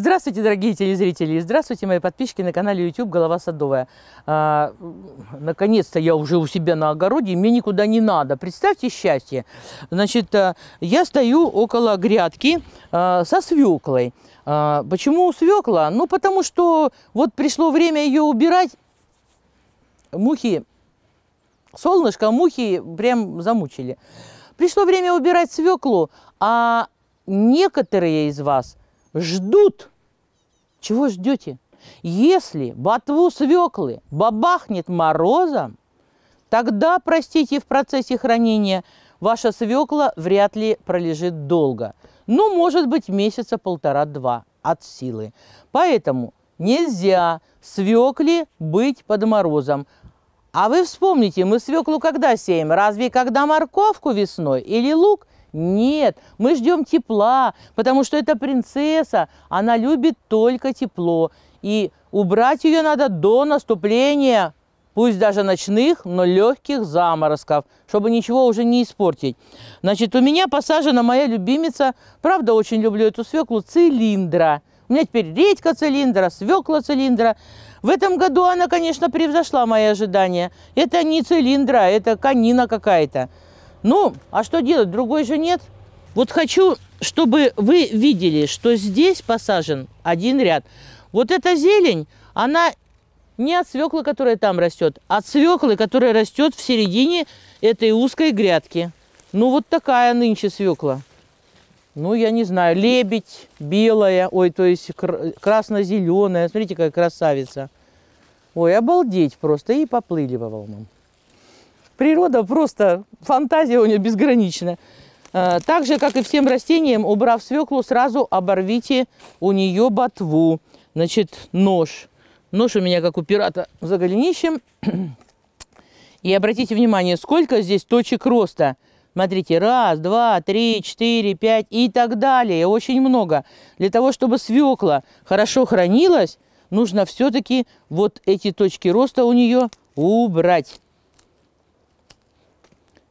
Здравствуйте, дорогие телезрители! Здравствуйте, мои подписчики на канале YouTube «Голова садовая». А, Наконец-то я уже у себя на огороде, мне никуда не надо. Представьте счастье. Значит, э, я стою около грядки а, со свеклой. А, почему свекла? Ну, потому что вот пришло время ее убирать. Мухи, солнышко, мухи прям замучили. Пришло время убирать свеклу, а некоторые из вас – ждут чего ждете? Если ботву свеклы бабахнет морозом, тогда, простите, в процессе хранения ваша свекла вряд ли пролежит долго. Ну, может быть, месяца полтора-два от силы. Поэтому нельзя свекле быть под морозом. А вы вспомните, мы свеклу когда сеем? Разве когда морковку весной или лук – нет, мы ждем тепла, потому что это принцесса, она любит только тепло. И убрать ее надо до наступления, пусть даже ночных, но легких заморозков, чтобы ничего уже не испортить. Значит, у меня посажена моя любимица, правда, очень люблю эту свеклу, цилиндра. У меня теперь редька цилиндра, свекла цилиндра. В этом году она, конечно, превзошла мои ожидания. Это не цилиндра, это канина какая-то. Ну, а что делать? Другой же нет. Вот хочу, чтобы вы видели, что здесь посажен один ряд. Вот эта зелень, она не от свеклы, которая там растет, а от свеклы, которая растет в середине этой узкой грядки. Ну, вот такая нынче свекла. Ну, я не знаю, лебедь белая, ой, то есть красно-зеленая. Смотрите, какая красавица. Ой, обалдеть просто. И поплыли по волнам. Природа просто, фантазия у нее безгранична. Э, так же, как и всем растениям, убрав свеклу, сразу оборвите у нее ботву. Значит, нож. Нож у меня, как у пирата, за голенищем. И обратите внимание, сколько здесь точек роста. Смотрите, раз, два, три, четыре, пять и так далее. Очень много. Для того, чтобы свекла хорошо хранилась, нужно все-таки вот эти точки роста у нее убрать.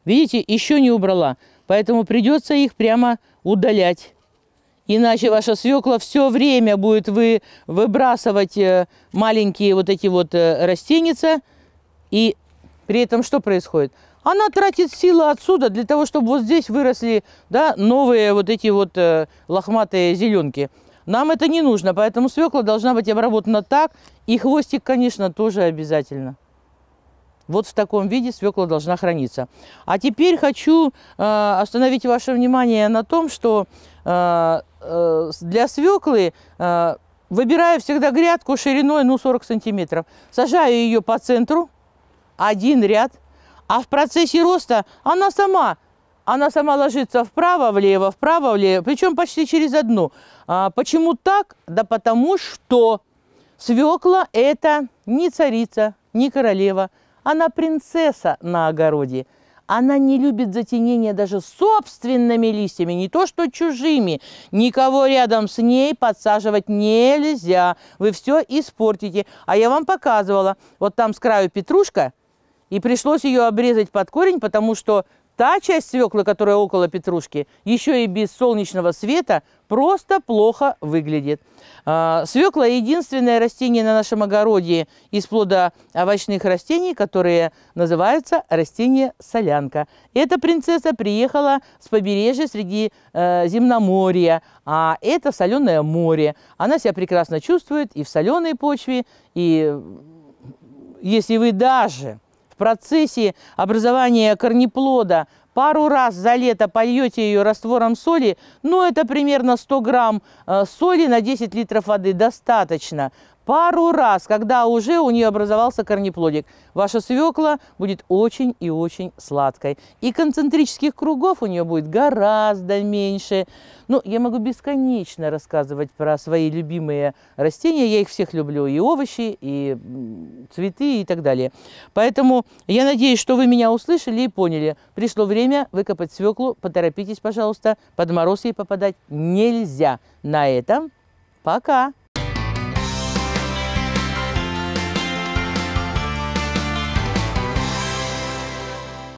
Видите, еще не убрала. Поэтому придется их прямо удалять. Иначе ваша свекла все время будет вы выбрасывать э, маленькие вот эти вот э, растеница. И при этом что происходит? Она тратит силы отсюда для того, чтобы вот здесь выросли да, новые вот эти вот э, лохматые зеленки. Нам это не нужно, поэтому свекла должна быть обработана так. И хвостик, конечно, тоже обязательно. Вот в таком виде свекла должна храниться. А теперь хочу э, остановить ваше внимание на том, что э, э, для свеклы э, выбираю всегда грядку шириной ну, 40 сантиметров. Сажаю ее по центру, один ряд, а в процессе роста она сама она сама ложится вправо-влево, вправо-влево, причем почти через одну. А почему так? Да потому что свекла – это не царица, не королева, она принцесса на огороде. Она не любит затенения даже собственными листьями, не то что чужими. Никого рядом с ней подсаживать нельзя. Вы все испортите. А я вам показывала. Вот там с краю петрушка, и пришлось ее обрезать под корень, потому что Та часть свеклы, которая около петрушки, еще и без солнечного света просто плохо выглядит. А, Свекла – единственное растение на нашем огороде из плода овощных растений, которые называются растение солянка. Эта принцесса приехала с побережья среди э, земноморья, а это соленое море. Она себя прекрасно чувствует и в соленой почве, и если вы даже процессе образования корнеплода пару раз за лето польете ее раствором соли, но ну, это примерно 100 грамм э, соли на 10 литров воды достаточно пару раз, когда уже у нее образовался корнеплодик. Ваша свекла будет очень и очень сладкой. И концентрических кругов у нее будет гораздо меньше. Ну, я могу бесконечно рассказывать про свои любимые растения. Я их всех люблю. И овощи, и цветы, и так далее. Поэтому я надеюсь, что вы меня услышали и поняли. Пришло время выкопать свеклу. Поторопитесь, пожалуйста. Под мороз ей попадать нельзя. На этом пока!